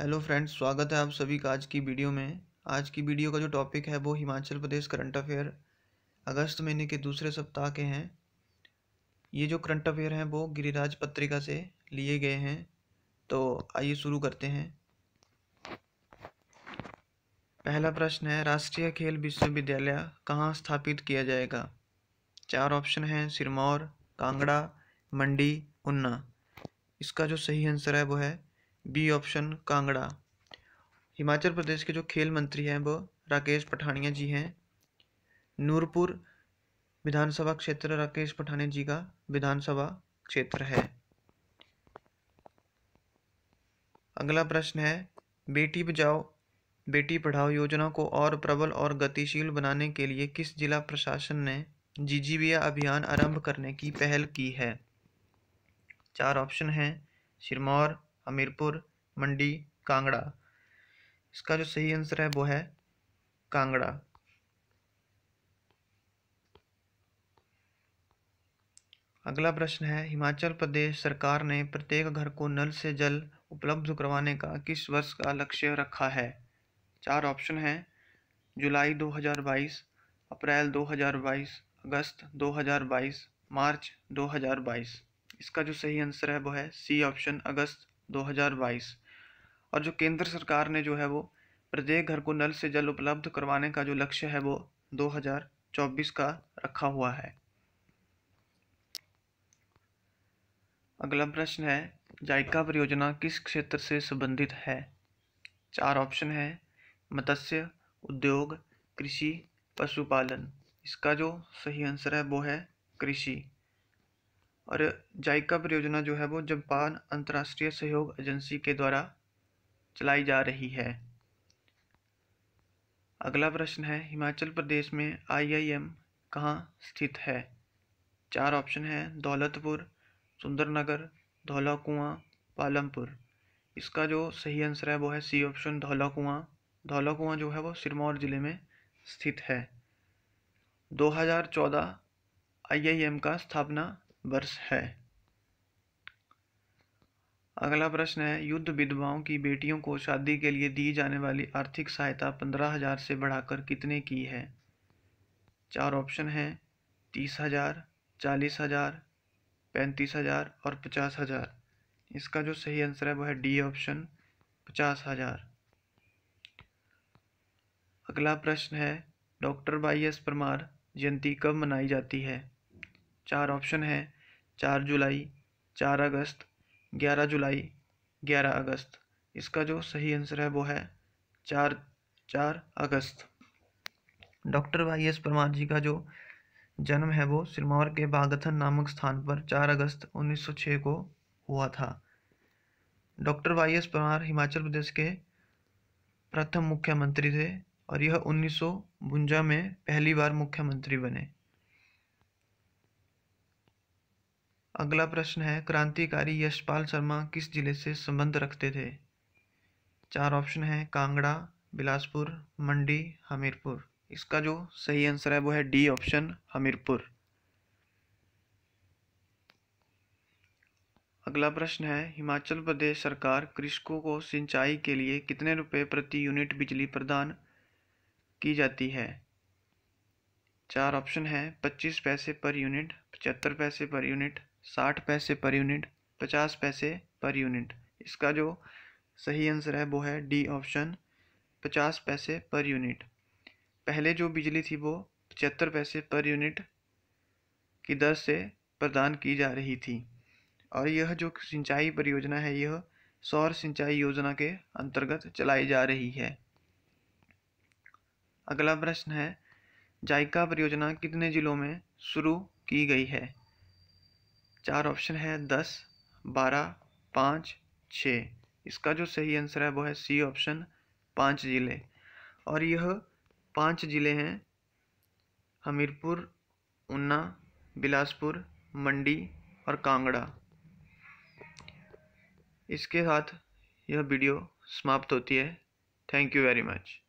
hello friends स्वागत है आप सभी का आज की वीडियो में आज की वीडियो का जो टॉपिक है वो हिमाचल प्रदेश करंट अफेयर अगस्त महीने के दूसरे सप्ताह के हैं ये जो करंट अफेयर हैं वो गिरिराज पत्रिका से लिए गए हैं तो आइए शुरू करते हैं पहला प्रश्न है राष्ट्रीय खेल विश्वविद्यालय कहाँ स्थापित किया जाएगा चार ऑप्शन हैं सिरमौर कांगड़ा मंडी उन्ना इसका जो सही आंसर है वो है बी ऑप्शन कांगड़ा हिमाचल प्रदेश के जो खेल मंत्री हैं वो राकेश पठानिया जी हैं नूरपुर विधानसभा क्षेत्र राकेश पठानिया जी का विधानसभा क्षेत्र है अगला प्रश्न है बेटी बचाओ बेटी पढ़ाओ योजना को और प्रबल और गतिशील बनाने के लिए किस जिला प्रशासन ने जीजीबिया अभियान आरंभ करने की पहल की है चार ऑप्शन हैं सिरमौर हमीरपुर मंडी कांगड़ा इसका जो सही आंसर है वो है कांगड़ा अगला प्रश्न है हिमाचल प्रदेश सरकार ने प्रत्येक घर को नल से जल उपलब्ध करवाने का किस वर्ष का लक्ष्य रखा है चार ऑप्शन हैं जुलाई 2022 अप्रैल 2022 अगस्त 2022 मार्च 2022 इसका जो सही आंसर है वो है सी ऑप्शन अगस्त 2022 और जो केंद्र सरकार ने जो है वो प्रत्येक घर को नल से जल उपलब्ध करवाने का जो लक्ष्य है वो 2024 का रखा हुआ है अगला प्रश्न है जायका परियोजना किस क्षेत्र से संबंधित है चार ऑप्शन है मत्स्य उद्योग कृषि पशुपालन इसका जो सही आंसर है वो है कृषि और जायका परियोजना जो है वो जापान अंतर्राष्ट्रीय सहयोग एजेंसी के द्वारा चलाई जा रही है अगला प्रश्न है हिमाचल प्रदेश में आईआईएम कहाँ स्थित है चार ऑप्शन है दौलतपुर सुंदरनगर धौला कुआं पालमपुर इसका जो सही आंसर है वो है सी ऑप्शन धौला कुआँ धौला कुआँ जो है वो सिरमौर ज़िले में स्थित है 2014 आईआईएम का स्थापना वर्ष है अगला प्रश्न है युद्ध विधवाओं की बेटियों को शादी के लिए दी जाने वाली आर्थिक सहायता पंद्रह हजार से बढ़ाकर कितने की है चार ऑप्शन हैं तीस हजार चालीस हजार पैंतीस हजार और पचास हजार इसका जो सही आंसर है वह है डी ऑप्शन पचास हजार अगला प्रश्न है डॉक्टर वाई एस परमार जयंती कब मनाई जाती है चार ऑप्शन हैं चार जुलाई चार अगस्त ग्यारह जुलाई ग्यारह अगस्त इसका जो सही आंसर है वो है चार चार अगस्त doctor Y S Parmar ji का जो जन्म है वो सिरमौर के बागथन नामक स्थान पर चार अगस्त 1906 को हुआ था doctor Y S Parmar Himachal Pradesh के प्रथम मुख्यमंत्री थे और यह उन्नीस में पहली बार मुख्यमंत्री बने अगला प्रश्न है क्रांतिकारी यशपाल शर्मा किस जिले से संबंध रखते थे चार ऑप्शन है कांगड़ा बिलासपुर मंडी हमीरपुर इसका जो सही आंसर है वो है डी ऑप्शन हमीरपुर अगला प्रश्न है हिमाचल प्रदेश सरकार कृषकों को सिंचाई के लिए कितने रुपए प्रति यूनिट बिजली प्रदान की जाती है चार ऑप्शन है पच्चीस पैसे पर यूनिट पचहत्तर पैसे पर यूनिट साठ पैसे पर यूनिट पचास पैसे पर यूनिट इसका जो सही आंसर है वो है डी ऑप्शन पचास पैसे पर यूनिट पहले जो बिजली थी वो पचहत्तर पैसे पर यूनिट की दर से प्रदान की जा रही थी और यह जो सिंचाई परियोजना है यह सौर सिंचाई योजना के अंतर्गत चलाई जा रही है अगला प्रश्न है जायका परियोजना कितने ज़िलों में शुरू की गई है चार ऑप्शन है दस बारह पाँच छः इसका जो सही आंसर है वो है सी ऑप्शन पाँच ज़िले और यह पांच ज़िले हैं हमीरपुर ऊना बिलासपुर मंडी और कांगड़ा इसके साथ यह वीडियो समाप्त होती है थैंक यू वेरी मच